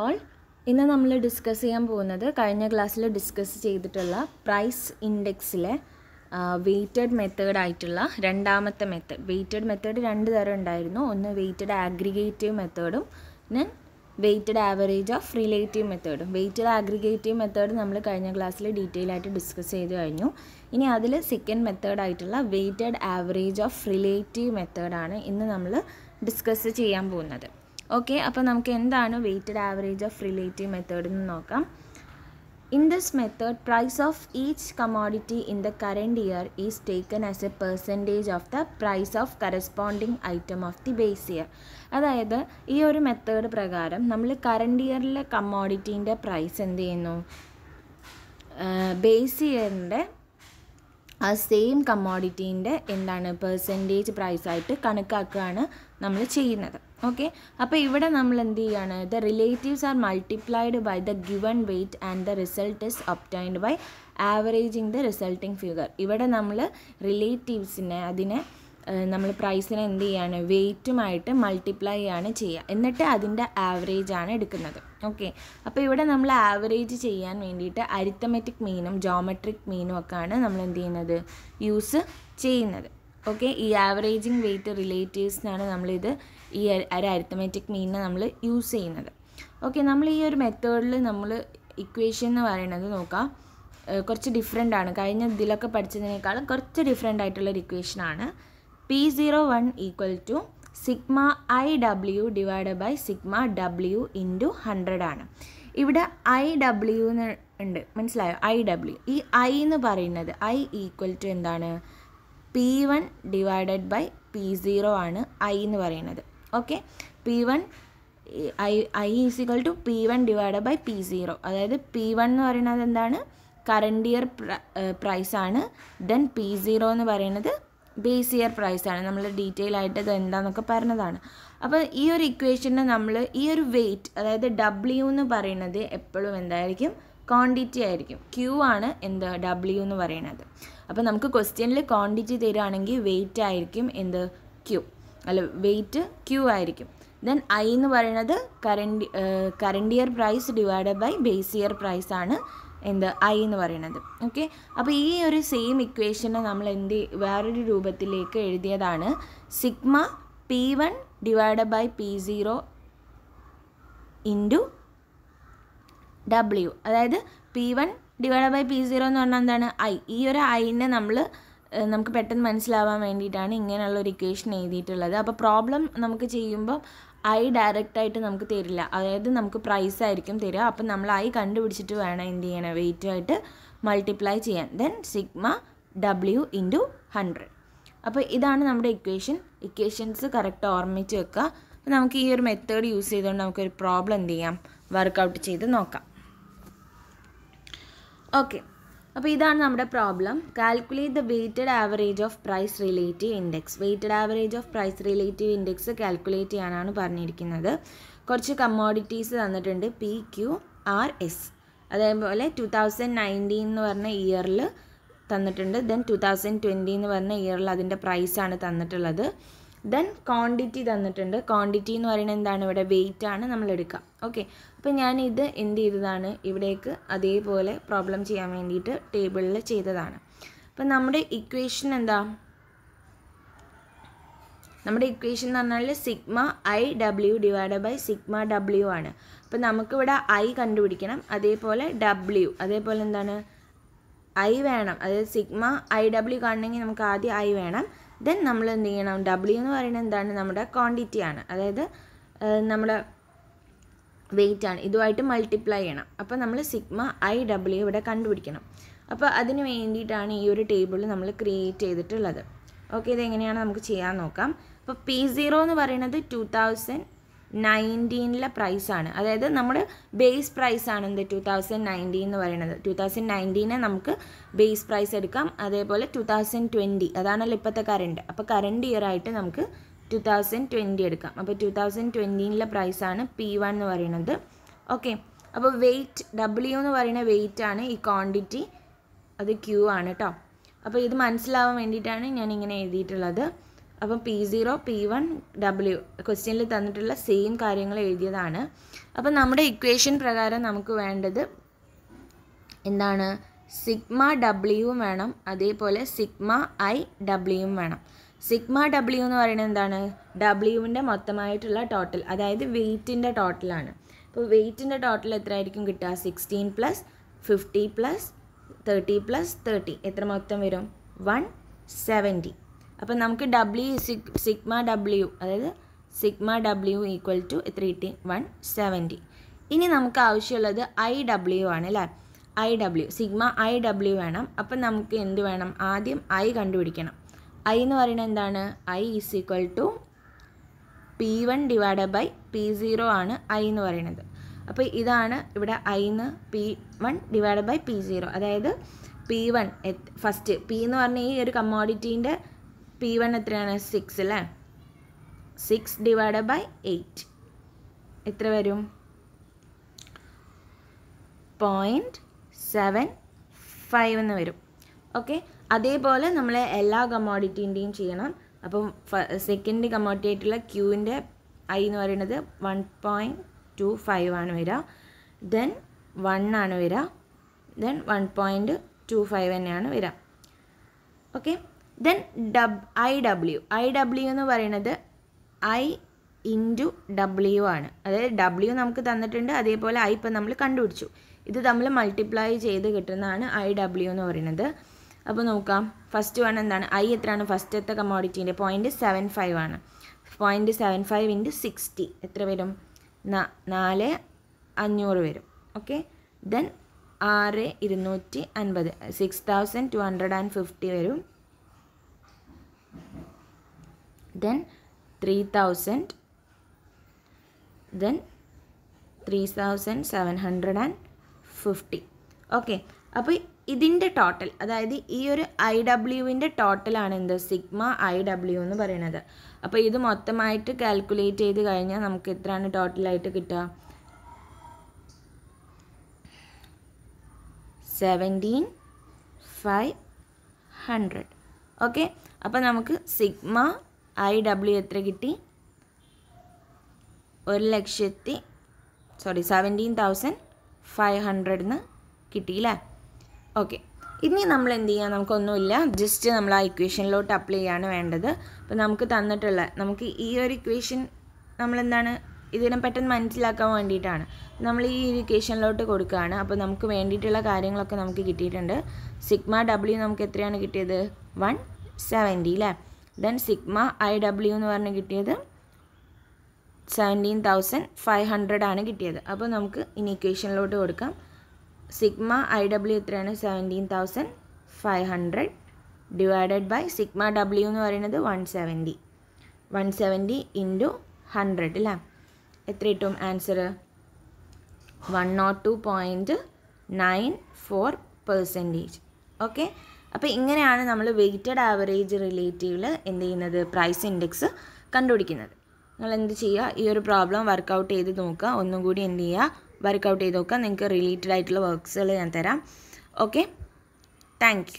all ഇന്ന് നമ്മൾ discuss ചെയ്യാൻ പോകുന്നത് കഴിഞ്ഞ ക്ലാസ്സിൽ ഡിസ്കസ് ചെയ്തിട്ടുള്ള പ്രൈസ് ഇൻഡെക്സിലെ വെയ്റ്റഡ് മെത്തേഡ് ആയിട്ടുള്ള രണ്ടാമത്തെ മെത്തേഡ് വെയ്റ്റഡ് മെത്തേഡ് രണ്ട് തരം ഉണ്ടായിരുന്നു ഒന്ന് വെയ്റ്റഡ് ആഗ്രിഗേറ്റീവ് മെത്തേഡും ഞാൻ വെയ്റ്റഡ് ആവറേജ് ഓഫ് റിലേറ്റീവ് മെത്തേഡും വെയ്റ്റഡ് ആഗ്രിഗേറ്റീവ് മെത്തേഡ് നമ്മൾ കഴിഞ്ഞ ക്ലാസ്സിൽ ഡീറ്റെയിൽ ആയിട്ട് ഡിസ്കസ് ചെയ്ത് കഴിഞ്ഞു ഇനി അതിൽ സെക്കൻഡ് ആയിട്ടുള്ള വെയ്റ്റഡ് ആവറേജ് ഓഫ് റിലേറ്റീവ് മെത്തേഡാണ് ഇന്ന് നമ്മൾ ഡിസ്കസ് ചെയ്യാൻ പോകുന്നത് ഓക്കെ അപ്പോൾ നമുക്ക് എന്താണ് weighted average of relative method എന്ന് നോക്കാം in this method price of each commodity in the current year is taken as a percentage of the price of corresponding item of the base year അതായത് ഈ ഒരു method പ്രകാരം നമ്മൾ current ഇയറിലെ കമോഡിറ്റീൻ്റെ price എന്ത് ചെയ്യുന്നു base ഇയറിൻ്റെ ആ സെയിം കമ്മോഡിറ്റീൻ്റെ എന്താണ് percentage പ്രൈസായിട്ട് കണക്കാക്കുകയാണ് നമ്മൾ ചെയ്യുന്നത് ഓക്കെ അപ്പോൾ ഇവിടെ നമ്മൾ എന്ത് ചെയ്യുകയാണ് the relatives are multiplied by the given weight and the result is obtained by averaging the resulting figure ഇവിടെ നമ്മൾ റിലേറ്റീവ്സിനെ അതിനെ നമ്മൾ പ്രൈസിനെ എന്ത് ചെയ്യാണ് വെയിറ്റുമായിട്ട് മൾട്ടിപ്ലൈ ആണ് ചെയ്യുക എന്നിട്ട് അതിൻ്റെ ആവറേജ് ആണ് എടുക്കുന്നത് ഓക്കെ അപ്പോൾ ഇവിടെ നമ്മൾ ആവറേജ് ചെയ്യാൻ വേണ്ടിയിട്ട് അരിത്തമെറ്റിക് മീനും ജോമെട്രിക് മീനും ഒക്കെ ആണ് നമ്മൾ എന്ത് ചെയ്യുന്നത് യൂസ് ചെയ്യുന്നത് ഓക്കെ ഈ ആവറേജിങ് വെയിറ്റ് റിലേറ്റീവ്സിനാണ് നമ്മളിത് ഈ ഒരു അരിത്തമെറ്റിക് മീനിനെ നമ്മൾ യൂസ് ചെയ്യുന്നത് ഓക്കെ നമ്മൾ ഈ ഒരു മെത്തേഡിൽ നമ്മൾ ഇക്വേഷൻ എന്ന് പറയുന്നത് നോക്കാം കുറച്ച് ഡിഫറെൻ്റ് ആണ് കഴിഞ്ഞ ഇതിലൊക്കെ പഠിച്ചതിനേക്കാളും കുറച്ച് ഡിഫറെൻ്റ് ആയിട്ടുള്ളൊരു ഇക്വേഷനാണ് P zero one equal to sigma I W divide by sigma W into hundred ആണ് ഇവിടെ ഐ ഡബ്ല്യു എന്ന് ഉണ്ട് മനസ്സിലായോ ഐ ഡബ്ല്യു ഈ ഐ എന്ന് പറയുന്നത് ഐ ഈക്വൽ ടു എന്താണ് P one divided by P zero ആണ് ഐ എന്ന് പറയുന്നത് okay P one I I is equal to P one divided by P zero അതായത് പി വൺ എന്ന് പറയുന്നത് എന്താണ് കറണ്ട് ഇയർ പ്ര പ്രൈസാണ് ദെൻ പി സീറോ എന്ന് പറയുന്നത് ബേസ് ഇയർ പ്രൈസാണ് നമ്മൾ ഡീറ്റെയിൽ ആയിട്ട് ഇത് എന്താണെന്നൊക്കെ പറഞ്ഞതാണ് അപ്പോൾ ഈ ഒരു ഇക്വേഷന് നമ്മൾ ഈ ഒരു വെയ്റ്റ് അതായത് ഡബ്ല്യു എന്ന് പറയുന്നത് എപ്പോഴും എന്തായിരിക്കും ക്വാണ്ടിറ്റി ആയിരിക്കും ക്യൂ ആണ് എന്ത് ഡബ്ല്യു എന്ന് പറയുന്നത് അപ്പോൾ നമുക്ക് ക്വസ്റ്റ്യനിൽ ക്വാണ്ടിറ്റി തരുവാണെങ്കിൽ വെയ്റ്റ് ആയിരിക്കും എന്ത് ക്യൂ അല്ല വെയ്റ്റ് ക്യൂ ആയിരിക്കും ദെൻ ഐ എന്ന് പറയുന്നത് current current year price divided by base year പ്രൈസാണ് ആണ് എന്ത് ഐ എന്ന് പറയുന്നത് ഓക്കെ അപ്പോൾ ഈ ഒരു സെയിം ഇക്വേഷനെ നമ്മൾ എന്ത് വേറൊരു രൂപത്തിലേക്ക് എഴുതിയതാണ് sigma P one divide by P zero into W അതായത് P one divide by P zero എന്ന് പറഞ്ഞാൽ എന്താണ് ഐ ഈ ഒരു ഐനെ നമ്മൾ നമുക്ക് പെട്ടെന്ന് മനസ്സിലാവാൻ വേണ്ടിയിട്ടാണ് ഇങ്ങനെയുള്ള ഒരു ഇക്വേഷൻ എഴുതിയിട്ടുള്ളത് അപ്പോൾ പ്രോബ്ലം നമുക്ക് ചെയ്യുമ്പോൾ ഐ ഡയറക്റ്റായിട്ട് നമുക്ക് തരില്ല അതായത് നമുക്ക് പ്രൈസ് ആയിരിക്കും തരിക അപ്പം നമ്മൾ ഐ കണ്ടുപിടിച്ചിട്ട് വേണം എന്ത് ചെയ്യണം വെയിറ്റുമായിട്ട് മൾട്ടിപ്ലൈ ചെയ്യാൻ then sigma W into hundred അപ്പോൾ ഇതാണ് നമ്മുടെ ഇക്വേഷൻ ഇക്വേഷൻസ് കറക്റ്റ് ഓർമ്മിച്ച് വെക്കുക അപ്പോൾ നമുക്ക് ഈ ഒരു മെത്തേഡ് യൂസ് ചെയ്തുകൊണ്ട് നമുക്കൊരു പ്രോബ്ലം എന്ത് ചെയ്യാം വർക്കൗട്ട് ചെയ്ത് നോക്കാം ഓക്കെ അപ്പോൾ ഇതാണ് നമ്മുടെ problem calculate the weighted average of price relative index weighted average of price relative index calculate ചെയ്യാനാണ് പറഞ്ഞിരിക്കുന്നത് കുറച്ച് കമ്മോഡിറ്റീസ് തന്നിട്ടുണ്ട് പി ക്യു ആർ എസ് അതേപോലെ ടു തൗസൻഡ് നയൻറ്റീൻ എന്ന് പറഞ്ഞ ഇയറിൽ തന്നിട്ടുണ്ട് ദെൻ ടു തൗസൻഡ് ട്വൻറ്റി എന്ന് പറഞ്ഞ ഇയറിൽ അതിൻ്റെ പ്രൈസാണ് തന്നിട്ടുള്ളത് ദെൻ ക്വാണ്ടിറ്റി തന്നിട്ടുണ്ട് ക്വാണ്ടിറ്റി എന്ന് പറയുന്നത് എന്താണ് ഇവിടെ വെയ്റ്റ് ആണ് നമ്മൾ എടുക്കുക ഓക്കെ അപ്പോൾ ഇത് എന്ത് ചെയ്തതാണ് ഇവിടേക്ക് അതേപോലെ പ്രോബ്ലം ചെയ്യാൻ വേണ്ടിയിട്ട് ടേബിളിൽ ചെയ്തതാണ് അപ്പം നമ്മുടെ ഇക്വേഷൻ എന്താ നമ്മുടെ ഇക്വേഷൻ എന്ന് പറഞ്ഞാൽ sigma I W divide by sigma W ആണ് അപ്പോൾ നമുക്കിവിടെ ഐ കണ്ടുപിടിക്കണം അതേപോലെ ഡബ്ല്യു അതേപോലെ എന്താണ് ഐ വേണം അതായത് സിഗ്മ ഐ ഡബ്ല്യു കാണണമെങ്കിൽ നമുക്ക് ആദ്യം ഐ വേണം ദെൻ നമ്മൾ എന്ത് ചെയ്യണം ഡബ്ല്യു എന്ന് പറയുന്നത് എന്താണ് നമ്മുടെ ക്വാണ്ടിറ്റി ആണ് അതായത് നമ്മുടെ വെയിറ്റ് ആണ് ഇതുമായിട്ട് മൾട്ടിപ്ലൈ ചെയ്യണം അപ്പോൾ നമ്മൾ സിഗ്മ ഐ ഡബ്ല്യു ഇവിടെ കണ്ടുപിടിക്കണം അപ്പോൾ അതിന് വേണ്ടിയിട്ടാണ് ഈ ഒരു ടേബിൾ നമ്മൾ ക്രിയേറ്റ് ചെയ്തിട്ടുള്ളത് ഓക്കെ ഇതെങ്ങനെയാണ് നമുക്ക് ചെയ്യാൻ നോക്കാം അപ്പോൾ പി സീറോ എന്ന് പറയുന്നത് ടു തൗസൻഡ് നയൻറ്റീനിലെ പ്രൈസാണ് അതായത് നമ്മുടെ ബേസ് പ്രൈസാണ് എന്ത് ടു തൗസൻഡ് നയൻറ്റീൻ എന്ന് പറയുന്നത് ടു തൗസൻഡ് നയൻറ്റീനെ നമുക്ക് ബേസ് പ്രൈസ് എടുക്കാം അതേപോലെ ടു തൗസൻഡ് ട്വൻറ്റി അതാണല്ലോ ഇപ്പോഴത്തെ കറണ്ട് അപ്പോൾ കറണ്ട് ഇയർ ആയിട്ട് നമുക്ക് ടു തൗസൻഡ് ട്വൻറ്റി എടുക്കാം അപ്പോൾ ടു തൗസൻഡ് ട്വൻറ്റീനിലെ പ്രൈസാണ് പി വൺ എന്ന് പറയുന്നത് ഓക്കെ അപ്പോൾ വെയിറ്റ് ഡബ്ല്യു എന്ന് പറയുന്ന വെയിറ്റ് ആണ് ഈ ക്വാണ്ടിറ്റി അത് ക്യൂ ആണ് കേട്ടോ അപ്പോൾ ഇത് മനസ്സിലാവാൻ വേണ്ടിയിട്ടാണ് ഞാൻ ഇങ്ങനെ എഴുതിയിട്ടുള്ളത് അപ്പം P zero P one W ക്വസ്റ്റ്യനിൽ തന്നിട്ടുള്ള സെയിം കാര്യങ്ങൾ എഴുതിയതാണ് അപ്പം നമ്മുടെ ഇക്വേഷൻ പ്രകാരം നമുക്ക് വേണ്ടത് എന്താണ് സിഗ്മ ഡബ്ല്യുവും വേണം അതേപോലെ സിഗ്മ ഐ ഡബ്ല്യുവും വേണം സിഗ്മ ഡബ്ല്യു എന്ന് പറയുന്നത് എന്താണ് ഡബ്ല്യുവിൻ്റെ മൊത്തമായിട്ടുള്ള ടോട്ടൽ അതായത് വെയ്റ്റിൻ്റെ ടോട്ടലാണ് അപ്പോൾ വെയ്റ്റിൻ്റെ ടോട്ടൽ എത്രയായിരിക്കും കിട്ടുക sixteen plus fifty plus thirty plus thirty എത്ര മൊത്തം വരും വൺ സെവൻറ്റി അപ്പം നമുക്ക് ഡബ്ല്യു സിഗ്മ ഡബ്ല്യു അതായത് സിഗ്മ ഡബ്ല്യു ഈക്വൽ ടു എത്ര കിട്ടി വൺ സെവൻറ്റി ഇനി നമുക്ക് ആവശ്യമുള്ളത് ഐ ഡബ്ല്യു ആണ് അല്ലേ I W sigma I W വേണം അപ്പം നമുക്ക് എന്ത് വേണം ആദ്യം ഐ കണ്ടുപിടിക്കണം ഐ എന്ന് പറയുന്നത് എന്താണ് I is equal to P one divide by P zero ആണ് ഐ എന്ന് പറയുന്നത് അപ്പോൾ ഇതാണ് ഇവിടെ ഐ എന്ന് P one divide by P zero അതായത് പി വൺ ഫസ്റ്റ് പി എന്ന് പറഞ്ഞാൽ ഈ ഒരു കമ്മോഡിറ്റീൻ്റെ പി വൺ എത്രയാണ് സിക്സ് അല്ലേ സിക്സ് ഡിവൈഡ് ബൈ എയ്റ്റ് എത്ര വരും പോയിൻറ്റ് സെവൻ ഫൈവ് എന്ന് വരും ഓക്കെ അതേപോലെ നമ്മൾ എല്ലാ കമോഡിറ്റീൻ്റെയും ചെയ്യണം അപ്പം സെക്കൻഡ് കമോഡിറ്റി ആയിട്ടുള്ള ക്യൂവിൻ്റെ ഐ എന്ന് പറയുന്നത് വൺ പോയിൻറ്റ് ടു ഫൈവ് ആണ് വരിക ദെൻ വൺ ആണ് വരിക then one point two five തന്നെയാണ് വരിക okay then W I W I W എന്ന് പറയുന്നത് ഐ ഇൻറ്റു ഡബ്ല്യു ആണ് അതായത് ഡബ്ല്യു നമുക്ക് തന്നിട്ടുണ്ട് അതേപോലെ ഐ ഇപ്പം നമ്മൾ കണ്ടുപിടിച്ചു ഇത് നമ്മൾ മൾട്ടിപ്ലൈ ചെയ്ത് കിട്ടുന്നതാണ് ഐ ഡബ്ല്യു എന്ന് പറയുന്നത് അപ്പോൾ നോക്കാം ഫസ്റ്റ് വൺ എന്താണ് ഐ എത്രയാണ് ഫസ്റ്റത്തെ കമോഡിറ്റീൻ്റെ പോയിൻറ്റ് സെവൻ ഫൈവ് ആണ് point seven five into sixty എത്ര വരും നാല് അഞ്ഞൂറ് വരും ഓക്കെ ദെൻ ആറ് ഇരുന്നൂറ്റി അൻപത് six thousand two hundred and fifty വരും then three thousand then three thousand seven hundred and fifty okay അപ്പോൾ ഇതിൻ്റെ ടോട്ടൽ അതായത് ഈ ഒരു ഐ ഡബ്ല്യുവിൻ്റെ ടോട്ടലാണ് എന്ത് സിഗ്മ ഐ ഡബ്ല്യു എന്ന് പറയുന്നത് അപ്പോൾ ഇത് മൊത്തമായിട്ട് കാൽക്കുലേറ്റ് ചെയ്ത് കഴിഞ്ഞാൽ നമുക്ക് എത്രയാണ് ടോട്ടലായിട്ട് കിട്ടുക സെവൻറ്റീൻ ഫൈവ് ഹൺഡ്രഡ് ഓക്കെ അപ്പോൾ നമുക്ക് സിഗ്മ ഐ ഡബ്ല്യു എത്ര കിട്ടി ഒരു ലക്ഷത്തി സോറി സെവൻറ്റീൻ തൗസൻഡ് ഫൈവ് ഹൺഡ്രഡിന് കിട്ടിയില്ലേ ഓക്കെ ഇനി നമ്മൾ എന്ത് ചെയ്യുക നമുക്കൊന്നുമില്ല ജസ്റ്റ് നമ്മൾ ആ ഇക്വേഷനിലോട്ട് അപ്ലൈ ചെയ്യാണ് വേണ്ടത് അപ്പോൾ നമുക്ക് തന്നിട്ടുള്ള നമുക്ക് ഈ ഒരു ഇക്വേഷൻ നമ്മളെന്താണ് ഇതിനെ പെട്ടെന്ന് മനസ്സിലാക്കാൻ വേണ്ടിയിട്ടാണ് നമ്മൾ ഈ ഇക്വേഷനിലോട്ട് കൊടുക്കുകയാണ് അപ്പോൾ നമുക്ക് വേണ്ടിയിട്ടുള്ള കാര്യങ്ങളൊക്കെ നമുക്ക് കിട്ടിയിട്ടുണ്ട് സിഗ്മ ഡബ്ല്യു നമുക്ക് എത്രയാണ് കിട്ടിയത് വൺ സെവൻറ്റി അല്ലേ ദെൻ സിഗ്മ ഐ ഡബ്ല്യു എന്ന് പറഞ്ഞ് കിട്ടിയത് സെവൻറ്റീൻ തൗസൻഡ് ഫൈവ് ഹൺഡ്രഡ് ആണ് കിട്ടിയത് അപ്പോൾ നമുക്ക് ഇനി ഇക്വേഷനിലോട്ട് കൊടുക്കാം സിഗ്മ ഐ ഡബ്ല്യു എത്രയാണ് seventeen thousand five hundred divided by sigma W എന്ന് പറയുന്നത് one seventy one seventy into hundred അല്ലേ എത്ര കിട്ടും answer one nought two point nine four percentage okay അപ്പോൾ ഇങ്ങനെയാണ് നമ്മൾ വെയ്റ്റഡ് ആവറേജ് റിലേറ്റീവിൽ എന്ത് ചെയ്യുന്നത് പ്രൈസ് ഇൻഡെക്സ് കണ്ടുപിടിക്കുന്നത് നിങ്ങൾ എന്ത് ചെയ്യുക ഈ ഒരു പ്രോബ്ലം വർക്കൗട്ട് ചെയ്ത് നോക്കുക ഒന്നും കൂടി എന്ത് ചെയ്യുക വർക്കൗട്ട് ചെയ്തൊക്കെ നിങ്ങൾക്ക് റിലേറ്റഡ് ആയിട്ടുള്ള വർക്ക്സുകൾ ഞാൻ തരാം ഓക്കെ താങ്ക്